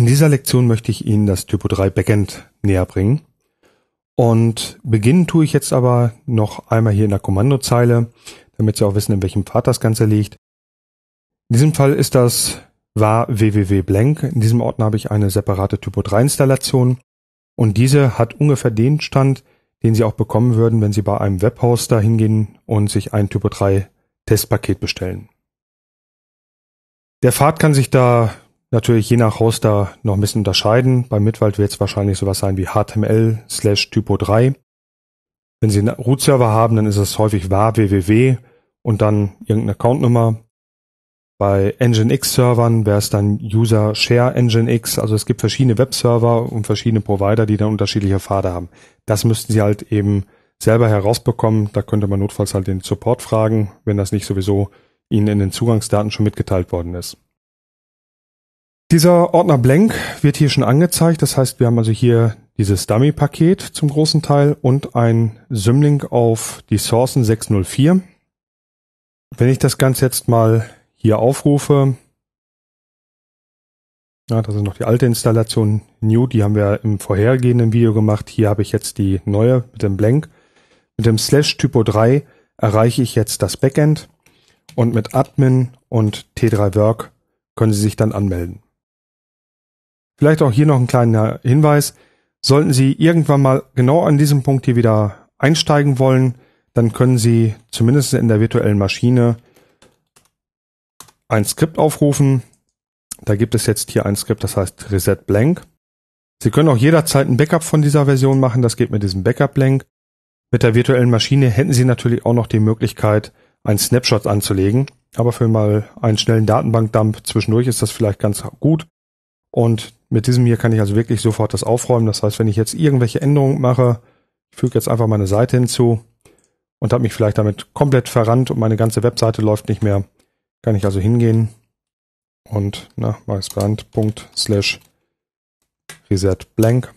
In dieser Lektion möchte ich Ihnen das Typo 3 Backend näher bringen. Und beginnen tue ich jetzt aber noch einmal hier in der Kommandozeile, damit Sie auch wissen, in welchem Pfad das Ganze liegt. In diesem Fall ist das war www.blank. In diesem Ordner habe ich eine separate Typo 3 Installation und diese hat ungefähr den Stand, den Sie auch bekommen würden, wenn Sie bei einem Webhoster hingehen und sich ein Typo 3 Testpaket bestellen. Der Pfad kann sich da natürlich je nach Hoster noch ein bisschen unterscheiden. Bei Midwald wird es wahrscheinlich sowas sein wie HTML slash Typo 3. Wenn Sie einen Root-Server haben, dann ist es häufig var www und dann irgendeine Accountnummer. Bei Nginx-Servern wäre es dann User Share Nginx. Also es gibt verschiedene Webserver und verschiedene Provider, die dann unterschiedliche Pfade haben. Das müssten Sie halt eben selber herausbekommen. Da könnte man notfalls halt den Support fragen, wenn das nicht sowieso Ihnen in den Zugangsdaten schon mitgeteilt worden ist. Dieser Ordner Blank wird hier schon angezeigt. Das heißt, wir haben also hier dieses Dummy-Paket zum großen Teil und ein Symlink auf die Sourcen 604. Wenn ich das Ganze jetzt mal hier aufrufe, ja, das ist noch die alte Installation New, die haben wir im vorhergehenden Video gemacht. Hier habe ich jetzt die neue mit dem Blank. Mit dem Slash Typo 3 erreiche ich jetzt das Backend und mit Admin und T3 Work können Sie sich dann anmelden. Vielleicht auch hier noch ein kleiner Hinweis. Sollten Sie irgendwann mal genau an diesem Punkt hier wieder einsteigen wollen, dann können Sie zumindest in der virtuellen Maschine ein Skript aufrufen. Da gibt es jetzt hier ein Skript, das heißt Reset Blank. Sie können auch jederzeit ein Backup von dieser Version machen. Das geht mit diesem Backup Blank. Mit der virtuellen Maschine hätten Sie natürlich auch noch die Möglichkeit, einen Snapshot anzulegen. Aber für mal einen schnellen Datenbankdump zwischendurch ist das vielleicht ganz gut. Und mit diesem hier kann ich also wirklich sofort das aufräumen. Das heißt, wenn ich jetzt irgendwelche Änderungen mache, ich füge jetzt einfach meine Seite hinzu und habe mich vielleicht damit komplett verrannt und meine ganze Webseite läuft nicht mehr, kann ich also hingehen und na, slash reset blank.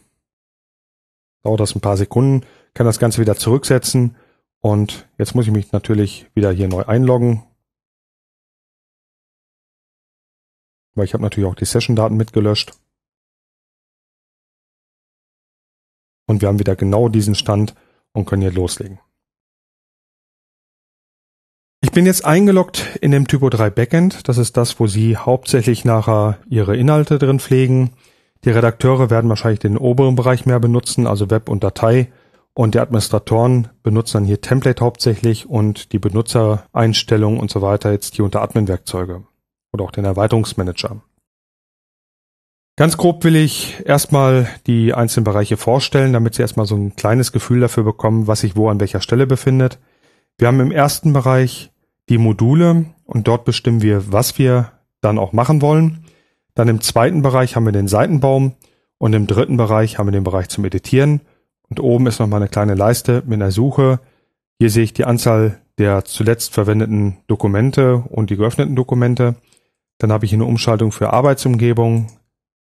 Dauert das ein paar Sekunden, kann das Ganze wieder zurücksetzen und jetzt muss ich mich natürlich wieder hier neu einloggen. Weil ich habe natürlich auch die Session-Daten mitgelöscht. Und wir haben wieder genau diesen Stand und können hier loslegen. Ich bin jetzt eingeloggt in dem Typo 3 Backend. Das ist das, wo Sie hauptsächlich nachher Ihre Inhalte drin pflegen. Die Redakteure werden wahrscheinlich den oberen Bereich mehr benutzen, also Web und Datei. Und die Administratoren benutzen dann hier Template hauptsächlich und die Benutzereinstellungen und so weiter jetzt hier unter Admin-Werkzeuge oder auch den Erweiterungsmanager. Ganz grob will ich erstmal die einzelnen Bereiche vorstellen, damit Sie erstmal so ein kleines Gefühl dafür bekommen, was sich wo an welcher Stelle befindet. Wir haben im ersten Bereich die Module und dort bestimmen wir, was wir dann auch machen wollen. Dann im zweiten Bereich haben wir den Seitenbaum und im dritten Bereich haben wir den Bereich zum Editieren. Und oben ist nochmal eine kleine Leiste mit einer Suche. Hier sehe ich die Anzahl der zuletzt verwendeten Dokumente und die geöffneten Dokumente. Dann habe ich hier eine Umschaltung für Arbeitsumgebung,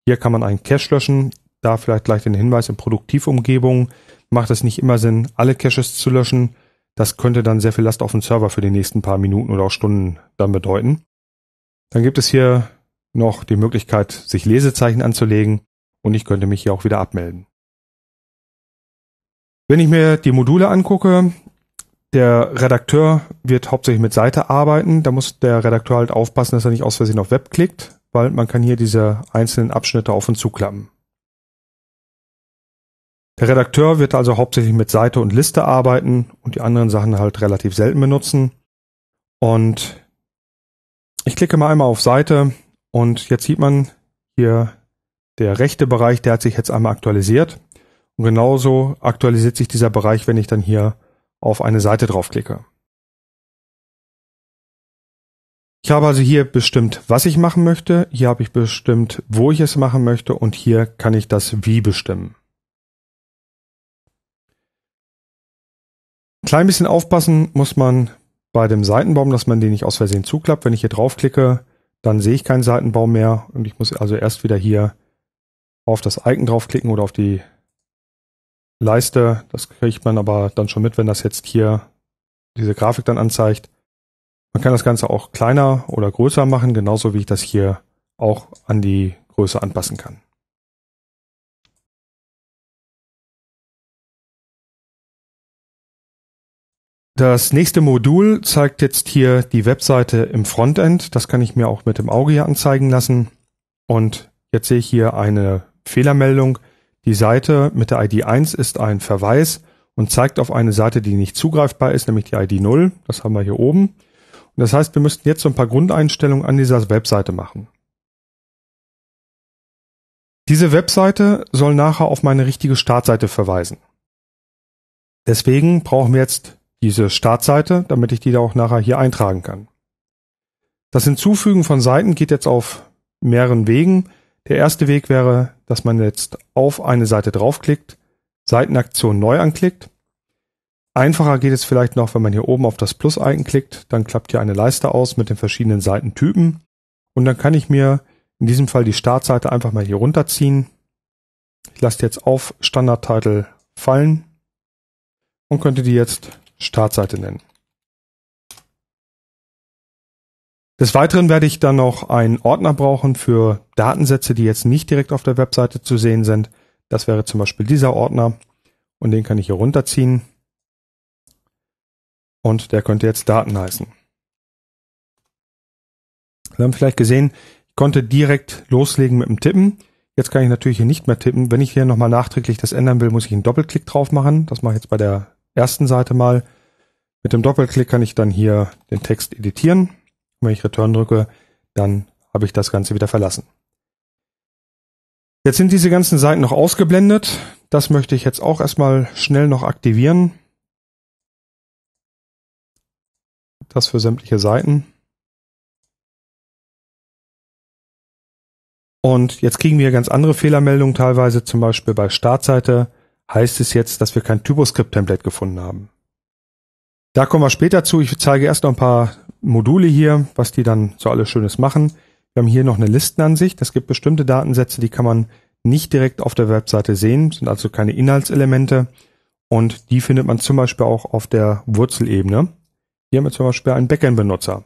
hier kann man einen Cache löschen. Da vielleicht gleich den Hinweis in Produktivumgebungen macht es nicht immer Sinn, alle Caches zu löschen. Das könnte dann sehr viel Last auf den Server für die nächsten paar Minuten oder auch Stunden dann bedeuten. Dann gibt es hier noch die Möglichkeit, sich Lesezeichen anzulegen und ich könnte mich hier auch wieder abmelden. Wenn ich mir die Module angucke, der Redakteur wird hauptsächlich mit Seite arbeiten. Da muss der Redakteur halt aufpassen, dass er nicht aus Versehen auf Web klickt weil man kann hier diese einzelnen Abschnitte auf und zuklappen. Der Redakteur wird also hauptsächlich mit Seite und Liste arbeiten und die anderen Sachen halt relativ selten benutzen. Und ich klicke mal einmal auf Seite und jetzt sieht man hier der rechte Bereich, der hat sich jetzt einmal aktualisiert. Und genauso aktualisiert sich dieser Bereich, wenn ich dann hier auf eine Seite draufklicke. Ich habe also hier bestimmt, was ich machen möchte. Hier habe ich bestimmt, wo ich es machen möchte. Und hier kann ich das Wie bestimmen. Klein bisschen aufpassen muss man bei dem Seitenbaum, dass man den nicht aus Versehen zuklappt. Wenn ich hier draufklicke, dann sehe ich keinen Seitenbaum mehr. Und ich muss also erst wieder hier auf das Icon draufklicken oder auf die Leiste. Das kriegt man aber dann schon mit, wenn das jetzt hier diese Grafik dann anzeigt. Man kann das Ganze auch kleiner oder größer machen, genauso wie ich das hier auch an die Größe anpassen kann. Das nächste Modul zeigt jetzt hier die Webseite im Frontend. Das kann ich mir auch mit dem Auge hier anzeigen lassen. Und jetzt sehe ich hier eine Fehlermeldung. Die Seite mit der ID 1 ist ein Verweis und zeigt auf eine Seite, die nicht zugreifbar ist, nämlich die ID 0. Das haben wir hier oben. Das heißt, wir müssten jetzt so ein paar Grundeinstellungen an dieser Webseite machen. Diese Webseite soll nachher auf meine richtige Startseite verweisen. Deswegen brauchen wir jetzt diese Startseite, damit ich die da auch nachher hier eintragen kann. Das Hinzufügen von Seiten geht jetzt auf mehreren Wegen. Der erste Weg wäre, dass man jetzt auf eine Seite draufklickt, Seitenaktion neu anklickt Einfacher geht es vielleicht noch, wenn man hier oben auf das Plus-Icon klickt, dann klappt hier eine Leiste aus mit den verschiedenen Seitentypen und dann kann ich mir in diesem Fall die Startseite einfach mal hier runterziehen. Ich lasse die jetzt auf Standard Title fallen und könnte die jetzt Startseite nennen. Des Weiteren werde ich dann noch einen Ordner brauchen für Datensätze, die jetzt nicht direkt auf der Webseite zu sehen sind. Das wäre zum Beispiel dieser Ordner und den kann ich hier runterziehen und der könnte jetzt Daten heißen. Wir haben vielleicht gesehen, ich konnte direkt loslegen mit dem Tippen. Jetzt kann ich natürlich hier nicht mehr tippen. Wenn ich hier nochmal nachträglich das ändern will, muss ich einen Doppelklick drauf machen. Das mache ich jetzt bei der ersten Seite mal. Mit dem Doppelklick kann ich dann hier den Text editieren. Und wenn ich Return drücke, dann habe ich das Ganze wieder verlassen. Jetzt sind diese ganzen Seiten noch ausgeblendet. Das möchte ich jetzt auch erstmal schnell noch aktivieren. Das für sämtliche Seiten. Und jetzt kriegen wir ganz andere Fehlermeldungen teilweise, zum Beispiel bei Startseite heißt es jetzt, dass wir kein TypoScript-Template gefunden haben. Da kommen wir später zu. Ich zeige erst noch ein paar Module hier, was die dann so alles Schönes machen. Wir haben hier noch eine Listenansicht. Es gibt bestimmte Datensätze, die kann man nicht direkt auf der Webseite sehen, sind also keine Inhaltselemente. Und die findet man zum Beispiel auch auf der Wurzelebene. Hier haben wir zum Beispiel einen Backend-Benutzer.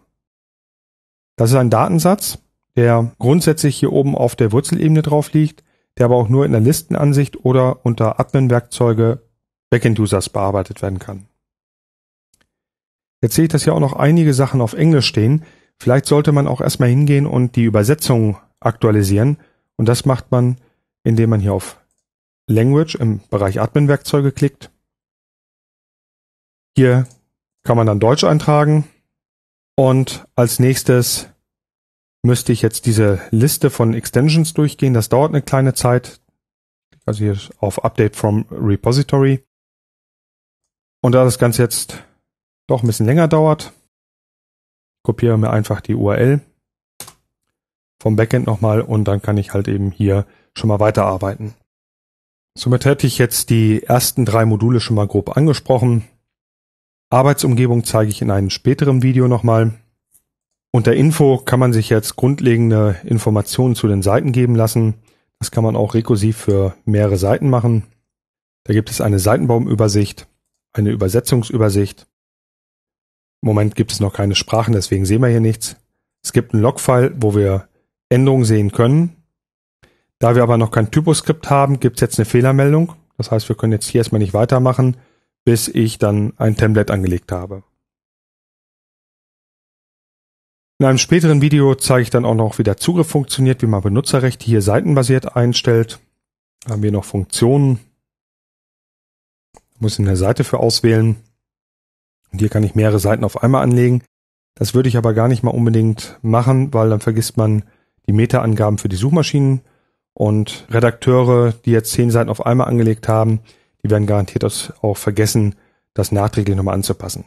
Das ist ein Datensatz, der grundsätzlich hier oben auf der Wurzelebene drauf liegt, der aber auch nur in der Listenansicht oder unter Admin-Werkzeuge Backend-Users bearbeitet werden kann. Jetzt sehe ich, dass hier auch noch einige Sachen auf Englisch stehen. Vielleicht sollte man auch erstmal hingehen und die Übersetzung aktualisieren. Und das macht man, indem man hier auf Language im Bereich Admin-Werkzeuge klickt. Hier kann man dann Deutsch eintragen. Und als nächstes müsste ich jetzt diese Liste von Extensions durchgehen. Das dauert eine kleine Zeit. Also hier auf Update from Repository. Und da das Ganze jetzt doch ein bisschen länger dauert, kopiere mir einfach die URL vom Backend nochmal und dann kann ich halt eben hier schon mal weiterarbeiten. Somit hätte ich jetzt die ersten drei Module schon mal grob angesprochen. Arbeitsumgebung zeige ich in einem späteren Video nochmal. Unter Info kann man sich jetzt grundlegende Informationen zu den Seiten geben lassen. Das kann man auch rekursiv für mehrere Seiten machen. Da gibt es eine Seitenbaumübersicht, eine Übersetzungsübersicht. Im Moment gibt es noch keine Sprachen, deswegen sehen wir hier nichts. Es gibt einen Logfile, wo wir Änderungen sehen können. Da wir aber noch kein Typoskript haben, gibt es jetzt eine Fehlermeldung. Das heißt, wir können jetzt hier erstmal nicht weitermachen bis ich dann ein Template angelegt habe. In einem späteren Video zeige ich dann auch noch, wie der Zugriff funktioniert, wie man Benutzerrechte hier seitenbasiert einstellt. Da Haben wir noch Funktionen. Muss in der Seite für auswählen. Und hier kann ich mehrere Seiten auf einmal anlegen. Das würde ich aber gar nicht mal unbedingt machen, weil dann vergisst man die Meta-Angaben für die Suchmaschinen und Redakteure, die jetzt zehn Seiten auf einmal angelegt haben, die werden garantiert auch vergessen, das nachträglich nochmal anzupassen.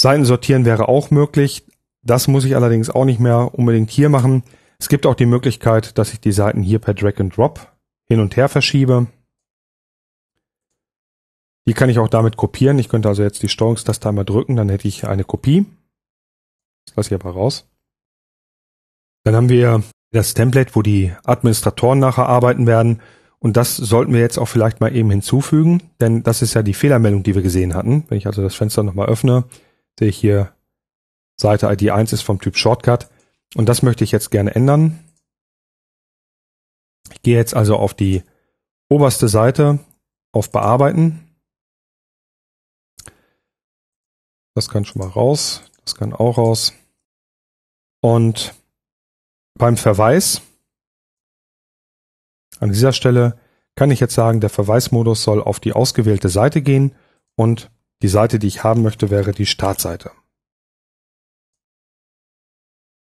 Seiten sortieren wäre auch möglich. Das muss ich allerdings auch nicht mehr unbedingt hier machen. Es gibt auch die Möglichkeit, dass ich die Seiten hier per Drag and Drop hin und her verschiebe. Die kann ich auch damit kopieren. Ich könnte also jetzt die Steuerungstaste einmal drücken, dann hätte ich eine Kopie. Das lasse ich aber raus. Dann haben wir das Template, wo die Administratoren nachher arbeiten werden. Und das sollten wir jetzt auch vielleicht mal eben hinzufügen, denn das ist ja die Fehlermeldung, die wir gesehen hatten. Wenn ich also das Fenster nochmal öffne, sehe ich hier Seite ID 1 ist vom Typ Shortcut. Und das möchte ich jetzt gerne ändern. Ich gehe jetzt also auf die oberste Seite, auf Bearbeiten. Das kann schon mal raus, das kann auch raus. Und beim Verweis an dieser Stelle kann ich jetzt sagen, der Verweismodus soll auf die ausgewählte Seite gehen und die Seite, die ich haben möchte, wäre die Startseite.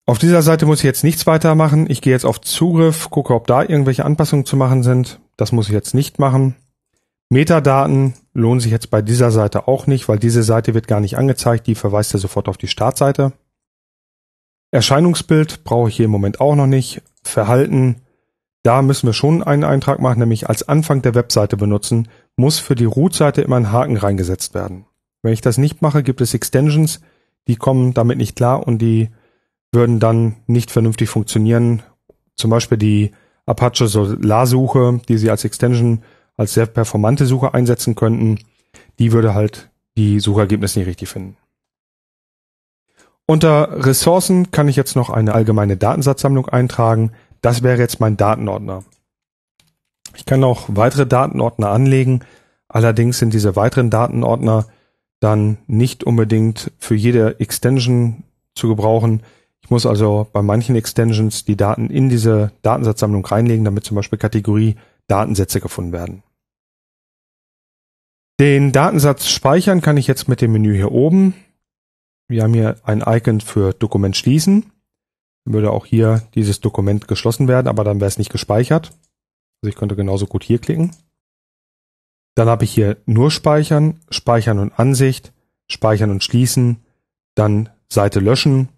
Auf dieser Seite muss ich jetzt nichts weiter machen. Ich gehe jetzt auf Zugriff, gucke, ob da irgendwelche Anpassungen zu machen sind. Das muss ich jetzt nicht machen. Metadaten lohnen sich jetzt bei dieser Seite auch nicht, weil diese Seite wird gar nicht angezeigt. Die verweist ja sofort auf die Startseite. Erscheinungsbild brauche ich hier im Moment auch noch nicht. Verhalten da müssen wir schon einen Eintrag machen, nämlich als Anfang der Webseite benutzen, muss für die Root-Seite immer ein Haken reingesetzt werden. Wenn ich das nicht mache, gibt es Extensions, die kommen damit nicht klar und die würden dann nicht vernünftig funktionieren. Zum Beispiel die Apache Solar-Suche, die Sie als Extension, als sehr performante Suche einsetzen könnten, die würde halt die Suchergebnisse nicht richtig finden. Unter Ressourcen kann ich jetzt noch eine allgemeine Datensatzsammlung eintragen. Das wäre jetzt mein Datenordner. Ich kann auch weitere Datenordner anlegen. Allerdings sind diese weiteren Datenordner dann nicht unbedingt für jede Extension zu gebrauchen. Ich muss also bei manchen Extensions die Daten in diese Datensatzsammlung reinlegen, damit zum Beispiel Kategorie Datensätze gefunden werden. Den Datensatz speichern kann ich jetzt mit dem Menü hier oben. Wir haben hier ein Icon für Dokument schließen würde auch hier dieses Dokument geschlossen werden, aber dann wäre es nicht gespeichert. Also ich könnte genauso gut hier klicken. Dann habe ich hier nur Speichern, Speichern und Ansicht, Speichern und Schließen, dann Seite löschen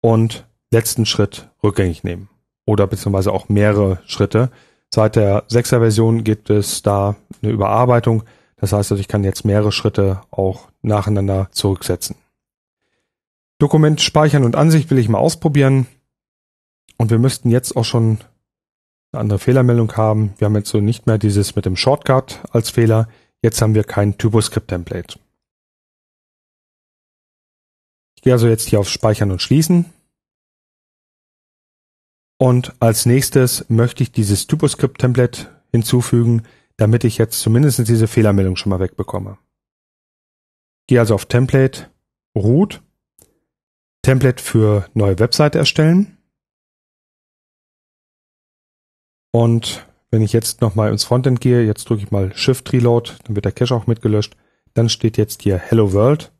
und letzten Schritt rückgängig nehmen. Oder beziehungsweise auch mehrere Schritte. Seit der 6er Version gibt es da eine Überarbeitung. Das heißt, also ich kann jetzt mehrere Schritte auch nacheinander zurücksetzen. Dokument speichern und Ansicht will ich mal ausprobieren. Und wir müssten jetzt auch schon eine andere Fehlermeldung haben. Wir haben jetzt so nicht mehr dieses mit dem Shortcut als Fehler. Jetzt haben wir kein typoscript template Ich gehe also jetzt hier auf Speichern und Schließen. Und als nächstes möchte ich dieses typoscript template hinzufügen, damit ich jetzt zumindest diese Fehlermeldung schon mal wegbekomme. Gehe also auf Template, Root, Template für neue Webseite erstellen. Und wenn ich jetzt nochmal ins Frontend gehe, jetzt drücke ich mal Shift Reload, dann wird der Cache auch mitgelöscht. Dann steht jetzt hier Hello World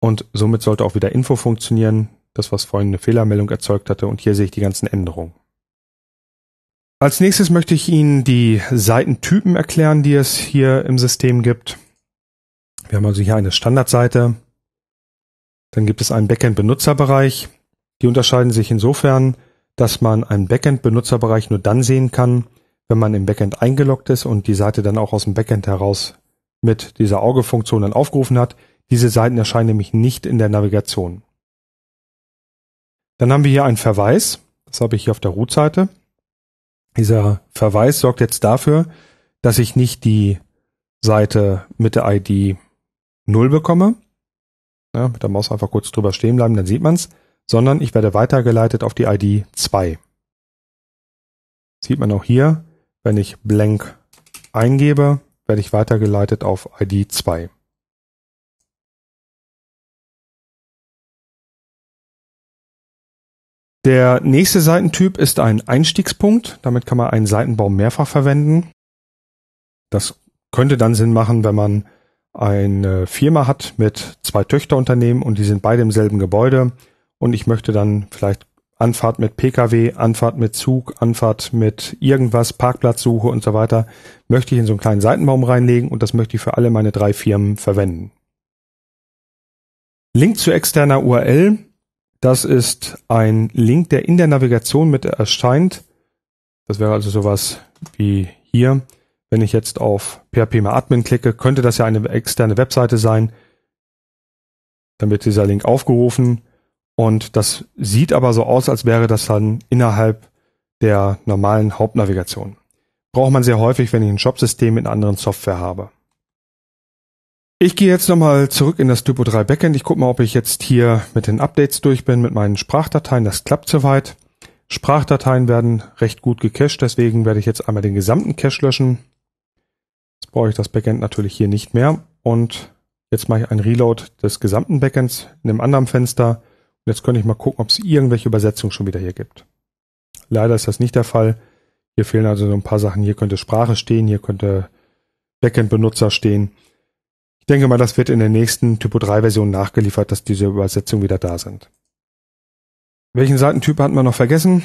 und somit sollte auch wieder Info funktionieren, das was vorhin eine Fehlermeldung erzeugt hatte und hier sehe ich die ganzen Änderungen. Als nächstes möchte ich Ihnen die Seitentypen erklären, die es hier im System gibt. Wir haben also hier eine Standardseite. Dann gibt es einen Backend-Benutzerbereich. Die unterscheiden sich insofern, dass man einen Backend-Benutzerbereich nur dann sehen kann, wenn man im Backend eingeloggt ist und die Seite dann auch aus dem Backend heraus mit dieser Augefunktion dann aufgerufen hat. Diese Seiten erscheinen nämlich nicht in der Navigation. Dann haben wir hier einen Verweis. Das habe ich hier auf der Root-Seite. Dieser Verweis sorgt jetzt dafür, dass ich nicht die Seite mit der ID 0 bekomme. Ja, mit der Maus einfach kurz drüber stehen bleiben, dann sieht man es sondern ich werde weitergeleitet auf die ID 2. Sieht man auch hier, wenn ich blank eingebe, werde ich weitergeleitet auf ID 2. Der nächste Seitentyp ist ein Einstiegspunkt. Damit kann man einen Seitenbaum mehrfach verwenden. Das könnte dann Sinn machen, wenn man eine Firma hat mit zwei Töchterunternehmen und die sind beide im selben Gebäude und ich möchte dann vielleicht Anfahrt mit Pkw, Anfahrt mit Zug, Anfahrt mit irgendwas, Parkplatzsuche und so weiter, möchte ich in so einen kleinen Seitenbaum reinlegen und das möchte ich für alle meine drei Firmen verwenden. Link zu externer URL, das ist ein Link, der in der Navigation mit erscheint. Das wäre also sowas wie hier. Wenn ich jetzt auf PHP mal Admin klicke, könnte das ja eine externe Webseite sein. Dann wird dieser Link aufgerufen und das sieht aber so aus, als wäre das dann innerhalb der normalen Hauptnavigation. Braucht man sehr häufig, wenn ich ein Shop-System mit einer anderen Software habe. Ich gehe jetzt nochmal zurück in das Typo 3 Backend. Ich gucke mal, ob ich jetzt hier mit den Updates durch bin, mit meinen Sprachdateien. Das klappt soweit. Sprachdateien werden recht gut gecached, deswegen werde ich jetzt einmal den gesamten Cache löschen. Jetzt brauche ich das Backend natürlich hier nicht mehr. Und jetzt mache ich einen Reload des gesamten Backends in einem anderen Fenster. Jetzt könnte ich mal gucken, ob es irgendwelche Übersetzungen schon wieder hier gibt. Leider ist das nicht der Fall. Hier fehlen also so ein paar Sachen. Hier könnte Sprache stehen, hier könnte Backend-Benutzer stehen. Ich denke mal, das wird in der nächsten Typo 3-Version nachgeliefert, dass diese Übersetzungen wieder da sind. Welchen Seitentyp hatten wir noch vergessen?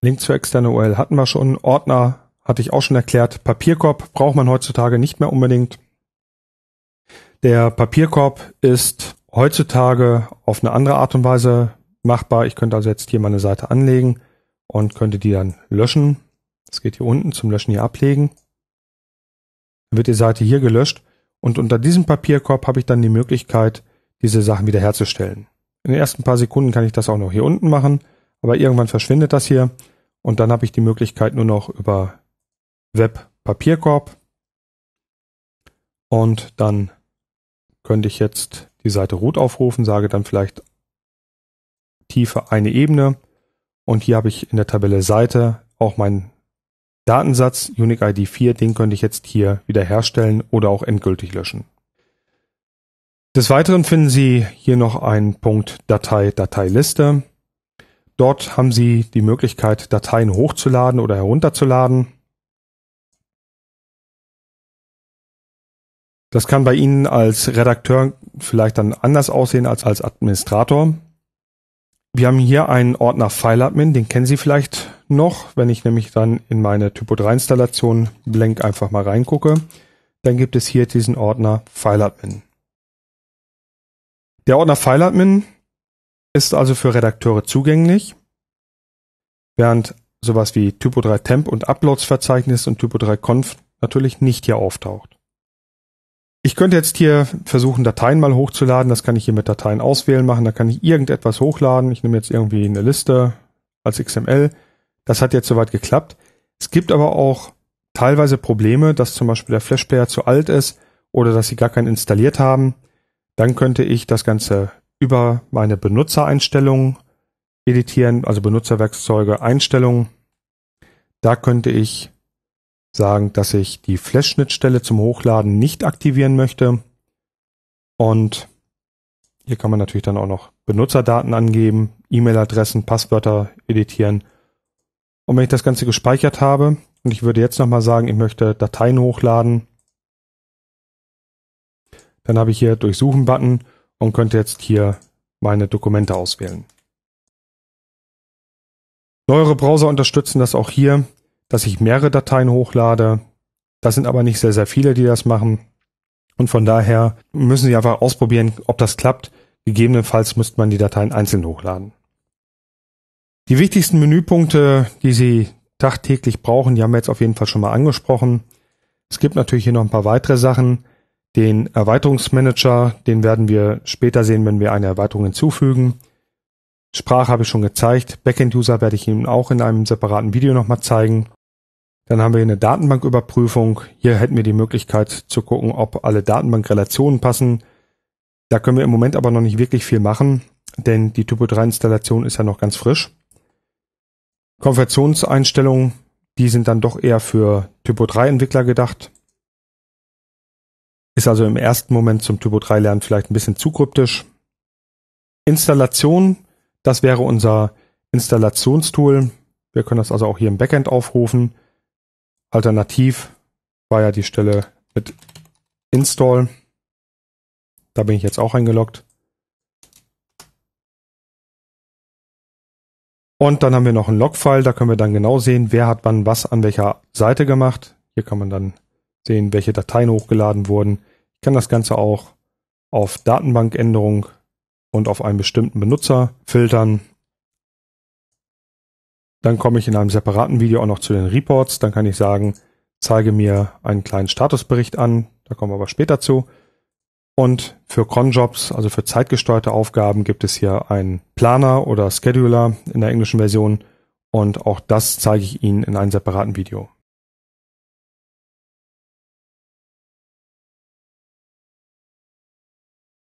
Link zur externen URL hatten wir schon. Ordner hatte ich auch schon erklärt. Papierkorb braucht man heutzutage nicht mehr unbedingt. Der Papierkorb ist heutzutage auf eine andere Art und Weise machbar. Ich könnte also jetzt hier meine Seite anlegen und könnte die dann löschen. Es geht hier unten zum Löschen hier ablegen. Dann wird die Seite hier gelöscht und unter diesem Papierkorb habe ich dann die Möglichkeit, diese Sachen wiederherzustellen. In den ersten paar Sekunden kann ich das auch noch hier unten machen, aber irgendwann verschwindet das hier und dann habe ich die Möglichkeit nur noch über Web Papierkorb und dann könnte ich jetzt die Seite rot aufrufen, sage dann vielleicht Tiefe eine Ebene und hier habe ich in der Tabelle Seite auch meinen Datensatz Unique ID 4, den könnte ich jetzt hier wieder herstellen oder auch endgültig löschen. Des Weiteren finden Sie hier noch einen Punkt Datei, Dateiliste. Dort haben Sie die Möglichkeit, Dateien hochzuladen oder herunterzuladen. Das kann bei Ihnen als Redakteur vielleicht dann anders aussehen als als Administrator. Wir haben hier einen Ordner FileAdmin, den kennen Sie vielleicht noch. Wenn ich nämlich dann in meine Typo3-Installation Blank einfach mal reingucke, dann gibt es hier diesen Ordner FileAdmin. Der Ordner FileAdmin ist also für Redakteure zugänglich, während sowas wie Typo3 Temp und Uploads Verzeichnis und Typo3 Conf natürlich nicht hier auftaucht. Ich könnte jetzt hier versuchen, Dateien mal hochzuladen. Das kann ich hier mit Dateien auswählen machen. Da kann ich irgendetwas hochladen. Ich nehme jetzt irgendwie eine Liste als XML. Das hat jetzt soweit geklappt. Es gibt aber auch teilweise Probleme, dass zum Beispiel der Flash Player zu alt ist oder dass sie gar keinen installiert haben. Dann könnte ich das Ganze über meine Benutzereinstellungen editieren, also Benutzerwerkzeuge Einstellungen. Da könnte ich sagen, dass ich die Flash-Schnittstelle zum Hochladen nicht aktivieren möchte. Und hier kann man natürlich dann auch noch Benutzerdaten angeben, E-Mail-Adressen, Passwörter editieren. Und wenn ich das Ganze gespeichert habe und ich würde jetzt nochmal sagen, ich möchte Dateien hochladen, dann habe ich hier Durchsuchen-Button und könnte jetzt hier meine Dokumente auswählen. Neuere Browser unterstützen das auch hier dass ich mehrere Dateien hochlade. Das sind aber nicht sehr, sehr viele, die das machen. Und von daher müssen Sie einfach ausprobieren, ob das klappt. Gegebenenfalls müsste man die Dateien einzeln hochladen. Die wichtigsten Menüpunkte, die Sie tagtäglich brauchen, die haben wir jetzt auf jeden Fall schon mal angesprochen. Es gibt natürlich hier noch ein paar weitere Sachen. Den Erweiterungsmanager, den werden wir später sehen, wenn wir eine Erweiterung hinzufügen. Sprache habe ich schon gezeigt. Backend-User werde ich Ihnen auch in einem separaten Video nochmal zeigen. Dann haben wir hier eine Datenbanküberprüfung. Hier hätten wir die Möglichkeit zu gucken, ob alle Datenbankrelationen passen. Da können wir im Moment aber noch nicht wirklich viel machen, denn die Typo 3 Installation ist ja noch ganz frisch. Konversionseinstellungen, die sind dann doch eher für Typo 3 Entwickler gedacht. Ist also im ersten Moment zum Typo 3 Lernen vielleicht ein bisschen zu kryptisch. Installation, das wäre unser Installationstool. Wir können das also auch hier im Backend aufrufen. Alternativ war ja die Stelle mit install. Da bin ich jetzt auch eingeloggt. Und dann haben wir noch einen Log-File, da können wir dann genau sehen, wer hat wann was an welcher Seite gemacht. Hier kann man dann sehen, welche Dateien hochgeladen wurden. Ich kann das Ganze auch auf Datenbankänderung und auf einen bestimmten Benutzer filtern dann komme ich in einem separaten Video auch noch zu den Reports. Dann kann ich sagen, zeige mir einen kleinen Statusbericht an. Da kommen wir aber später zu. Und für Cronjobs, also für zeitgesteuerte Aufgaben, gibt es hier einen Planer oder Scheduler in der englischen Version. Und auch das zeige ich Ihnen in einem separaten Video.